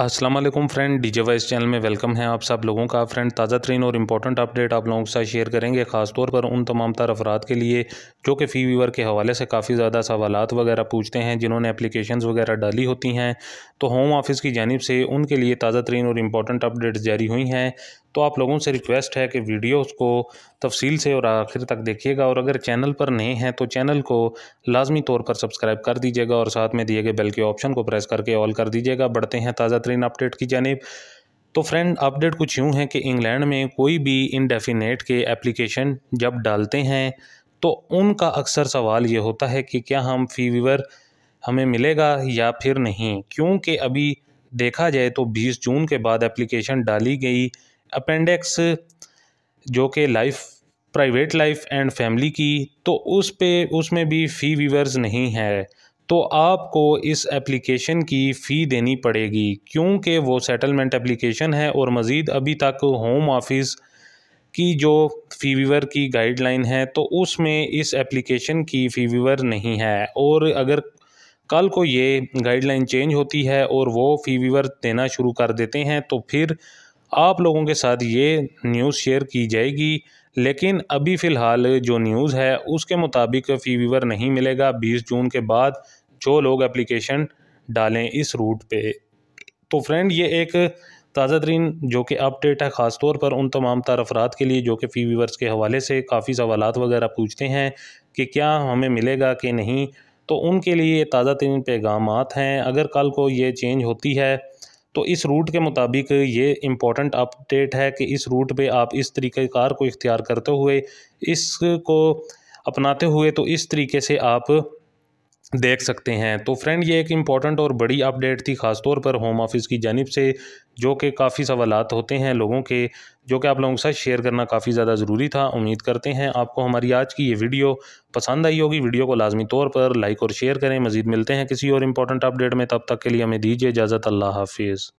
Aslam friend D J voice channel में welcome है आप सब लोगों का फ्रेंड ताज़ा तरीन और इम्पॉर्टेंट अपडेट आप लोगों के साथ शेयर करेंगे ख़ास तौर पर उन तमाम तर अफराद के लिए जो कि फ़ी वीवर के हवाले से काफ़ी ज़्यादा सवाल वगैरह पूछते हैं जिन्होंने एप्लीकेशन वगैरह डाली होती हैं तो होम ऑफिस की जानब से उनके लिए ताज़ा तरीन और इम्पॉर्टेंट अपडेट्स जारी हुई हैं तो आप लोगों से रिक्वेस्ट है कि वीडियोस को तफसील से और आखिर तक देखिएगा और अगर चैनल पर नए हैं तो चैनल को लाजमी तौर पर सब्सक्राइब कर दीजिएगा और साथ में दिए गए बेल के ऑप्शन को प्रेस करके ऑल कर दीजिएगा बढ़ते हैं ताज़ा तरीन अपडेट की जानब तो फ्रेंड अपडेट कुछ यूँ है कि इंग्लैंड में कोई भी इनडेफिनेट के एप्लीकेशन जब डालते हैं तो उनका अक्सर सवाल ये होता है कि क्या हम फीवर हमें मिलेगा या फिर नहीं क्योंकि अभी देखा जाए तो 20 जून के बाद एप्लीकेशन डाली गई अपेंडिक्स जो कि life private life and family की तो उस पे उसमें भी फ़ी वीवर्स नहीं है तो आपको इस एप्लीकेशन की फ़ी देनी पड़ेगी क्योंकि वो सेटलमेंट एप्लीकेशन है और मज़ीद अभी तक होम ऑफिस की जो फ़ी वीवर की गाइडलाइन है तो उसमें इस एप्लीकेशन की फ़ी वीवर नहीं है और अगर कल को ये गाइडलाइन चेंज होती है और वो फ़ी वीवर देना शुरू कर देते हैं तो फिर आप लोगों के साथ ये न्यूज़ शेयर की जाएगी लेकिन अभी फ़िलहाल जो न्यूज़ है उसके मुताबिक फी वीवर नहीं मिलेगा 20 जून के बाद जो लोग एप्लीकेशन डालें इस रूट पे तो फ्रेंड ये एक ताज़ा तरीन जो कि अपडेट है ख़ास तौर पर उन तमाम तार अफराद के लिए जो कि फ़ी वीवर्स के हवाले से काफ़ी सवाल वगैरह पूछते हैं कि क्या हमें मिलेगा कि नहीं तो उनके लिए ताज़ा तरीन पैगाम हैं अगर कल को ये चेंज होती है तो इस रूट के मुताबिक ये इम्पोर्टेंट अपडेट है कि इस रूट पे आप इस तरीक़ार को इख्तियार करते हुए इसको अपनाते हुए तो इस तरीके से आप देख सकते हैं तो फ्रेंड ये एक इम्पॉर्टेंट और बड़ी अपडेट थी ख़ासतौर पर होम ऑफिस की जानब से जो कि काफ़ी सवालत होते हैं लोगों के जो कि आप लोगों के साथ शेयर करना काफ़ी ज़्यादा ज़रूरी था उम्मीद करते हैं आपको हमारी आज की ये वीडियो पसंद आई होगी वीडियो को लाजमी तौर पर लाइक और शेयर करें मज़ीद मिलते हैं किसी और इम्पॉर्टेंट अपडेट में तब तक के लिए हमें दीजिए इजाज़त अल्लाह हाफिज़